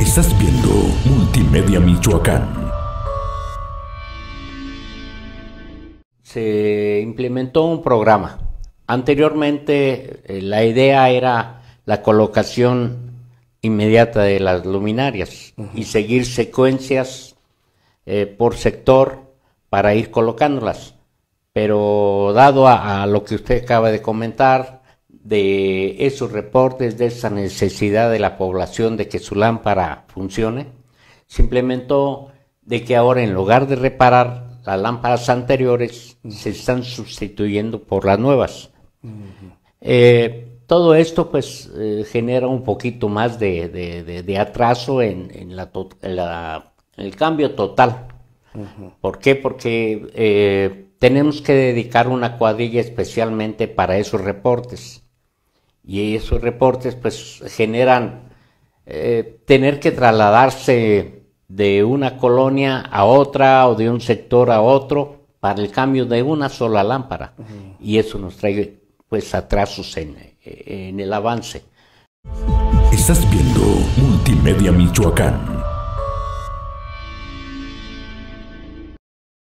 Estás viendo Multimedia Michoacán. Se implementó un programa. Anteriormente eh, la idea era la colocación inmediata de las luminarias y seguir secuencias eh, por sector para ir colocándolas. Pero dado a lo que usted acaba de comentar, de esos reportes, de esa necesidad de la población de que su lámpara funcione, simplemente de que ahora en lugar de reparar las lámparas anteriores, se están sustituyendo por las nuevas. Eh, todo esto pues eh, genera un poquito más de, atraso en, el cambio total. ¿Por qué? Porque eh, tenemos que dedicar una cuadrilla especialmente para esos reportes y esos reportes pues generan eh, tener que trasladarse de una colonia a otra o de un sector a otro para el cambio de una sola lámpara y eso nos trae pues atrasos en, eh, en el avance. Estás viendo Multimedia Michoacán.